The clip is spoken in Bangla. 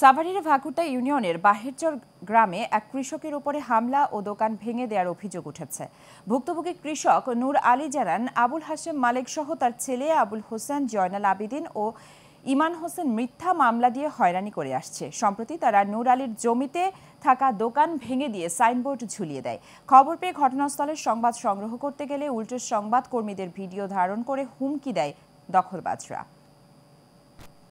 সাভারের ভাকুটা ইউনিয়নের বাহিরচর গ্রামে এক কৃষকের উপরে হামলা ও দোকান ভেঙে দেওয়ার অভিযোগ উঠেছে ভুক্তভোগী কৃষক নূর আলী জানান আবুল হাসেম মালিক সহ তার ছেলে আবুল হোসেন জয়নাল আবিদিন ও ইমান হোসেন মিথ্যা মামলা দিয়ে হয়রানি করে আসছে সম্প্রতি তারা নূর আলীর জমিতে থাকা দোকান ভেঙে দিয়ে সাইনবোর্ড ঝুলিয়ে দেয় খবর পেয়ে ঘটনাস্থলের সংবাদ সংগ্রহ করতে গেলে উল্টো সংবাদ কর্মীদের ভিডিও ধারণ করে হুমকি দেয় দখলবাজরা